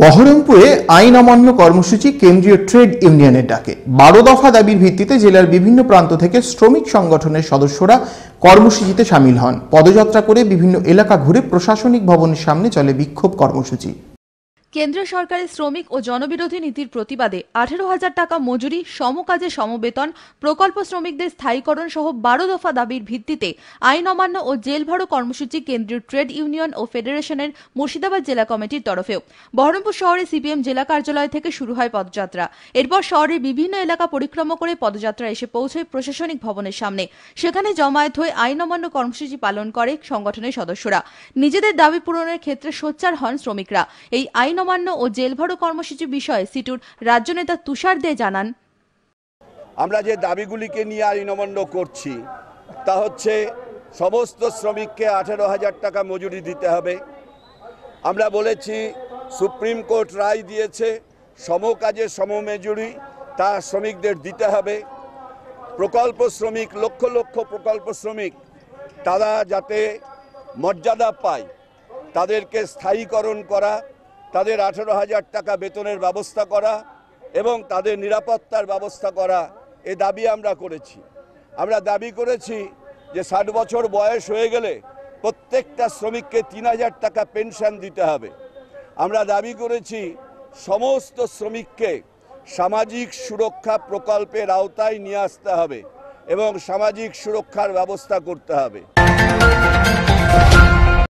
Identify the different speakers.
Speaker 1: বহরমপুরে আইন অমান্য কর্মসূচি কেন্দ্রীয় ট্রেড ইউনিয়নের ডাকে বারো দফা দাবির ভিত্তিতে জেলার বিভিন্ন প্রান্ত থেকে শ্রমিক সংগঠনের সদস্যরা কর্মসূচিতে সামিল হন পদযাত্রা করে বিভিন্ন এলাকা ঘুরে প্রশাসনিক ভবনের সামনে চলে বিক্ষোভ কর্মসূচি
Speaker 2: কেন্দ্রীয় সরকারের শ্রমিক ও জনবিরোধী নীতির প্রতিবাদে আঠেরো হাজার টাকা মজুরি সমকাজে সমবেতন প্রকল্প শ্রমিকদের স্থায়ীকরণ সহ বারো দফা দাবির ভিত্তিতে আইন অমান্য ও জেল ভাড়ো কর্মসূচি কেন্দ্রীয় ট্রেড ইউনিয়ন ও ফেডারেশনের মুর্শিদাবাদ জেলা কমিটির তরফেও বহরমপুর শহরে সিপিএম জেলা কার্যালয় থেকে শুরু হয় পদযাত্রা এরপর শহরের বিভিন্ন এলাকা পরিক্রমা করে পদযাত্রা এসে পৌঁছয় প্রশাসনিক ভবনের সামনে সেখানে জমায়েত হয়ে আইন অমান্য কর্মসূচি পালন করে সংগঠনের সদস্যরা নিজেদের দাবি পূরণের ক্ষেত্রে সোচ্চার হন শ্রমিকরা এই আইন অমান্য ও জেলভরো কর্মসূচি বিষয়ে সিটুর রাজ্য নেতা তুষার দে জানান
Speaker 3: আমরা যে দাবিগুলিকে নিয়ে আইন অমান্য করছি তা হচ্ছে সমস্ত শ্রমিককে আঠেরো হাজার টাকা মজুরি দিতে হবে আমরা বলেছি সুপ্রিম কোর্ট রায় দিয়েছে সমকাজে সমমজুরি তা শ্রমিকদের দিতে হবে প্রকল্প শ্রমিক লক্ষ লক্ষ প্রকল্প শ্রমিক তারা যাতে মর্যাদা পায় তাদেরকে স্থায়ীকরণ করা তাদের আঠেরো হাজার টাকা বেতনের ব্যবস্থা করা এবং তাদের নিরাপত্তার ব্যবস্থা করা এ দাবি আমরা করেছি আমরা দাবি করেছি যে ষাট বছর বয়স হয়ে গেলে প্রত্যেকটা শ্রমিককে তিন হাজার টাকা পেনশন দিতে হবে আমরা দাবি করেছি সমস্ত শ্রমিককে সামাজিক সুরক্ষা প্রকল্পের আওতায় নিয়ে আসতে হবে এবং সামাজিক সুরক্ষার ব্যবস্থা করতে হবে